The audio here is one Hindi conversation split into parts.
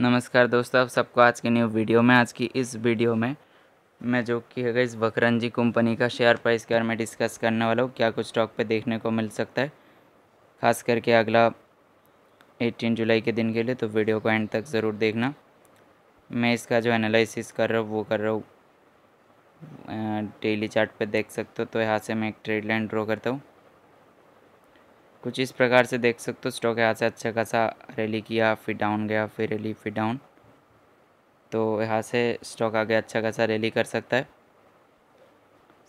नमस्कार दोस्तों आप सबको आज के न्यू वीडियो में आज की इस वीडियो में मैं जो कि है इस वकरंजी कंपनी का शेयर प्राइस के बारे में डिस्कस करने वाला हूँ क्या कुछ स्टॉक पे देखने को मिल सकता है खास करके अगला 18 जुलाई के दिन के लिए तो वीडियो को एंड तक ज़रूर देखना मैं इसका जो एनालिसिस कर रहा हूँ वो कर रहा हूँ डेली चार्ट देख सकते हो तो यहाँ से मैं एक ट्रेड लाइन ड्रॉ करता हूँ कुछ इस प्रकार से देख सकते हो स्टॉक यहाँ से अच्छा खासा रैली किया फिर डाउन गया फिर रैली फिर डाउन तो यहाँ से स्टॉक आगे अच्छा खासा रैली कर सकता है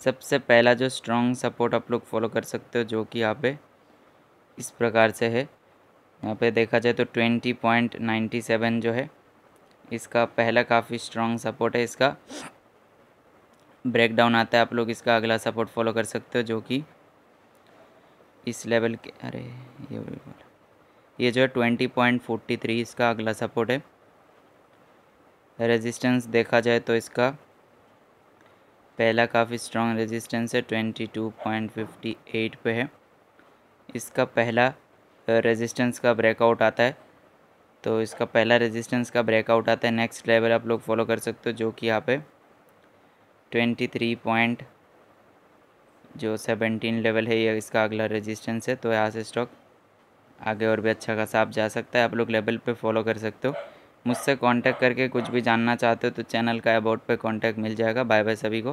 सबसे पहला जो स्ट्रॉन्ग सपोर्ट आप लोग फॉलो कर सकते हो जो कि यहाँ पे इस प्रकार से है यहाँ पे देखा जाए तो ट्वेंटी पॉइंट नाइन्टी सेवन जो है इसका पहला काफ़ी स्ट्रॉन्ग सपोर्ट है इसका ब्रेकडाउन आता है आप लोग इसका अगला सपोर्ट फॉलो कर सकते हो जो कि इस लेवल के अरे ये ये जो है ट्वेंटी पॉइंट फोर्टी थ्री इसका अगला सपोर्ट है रेजिस्टेंस देखा जाए तो इसका पहला काफ़ी स्ट्रॉन्ग रेजिस्टेंस है twenty two point fifty eight पर है इसका पहला रेजिस्टेंस का ब्रेकआउट आता है तो इसका पहला रेजिस्टेंस का ब्रेकआउट आता है नेक्स्ट लेवल आप लोग फॉलो कर सकते हो जो कि यहाँ पे ट्वेंटी थ्री पॉइंट जो सेवनटीन लेवल है ये इसका अगला रेजिस्टेंस है तो यहाँ से स्टॉक आगे और भी अच्छा खासा आप जा सकता है आप लोग लेवल पे फॉलो कर सकते हो मुझसे कांटेक्ट करके कुछ भी जानना चाहते हो तो चैनल का अबाउट पे कांटेक्ट मिल जाएगा बाय बाय सभी को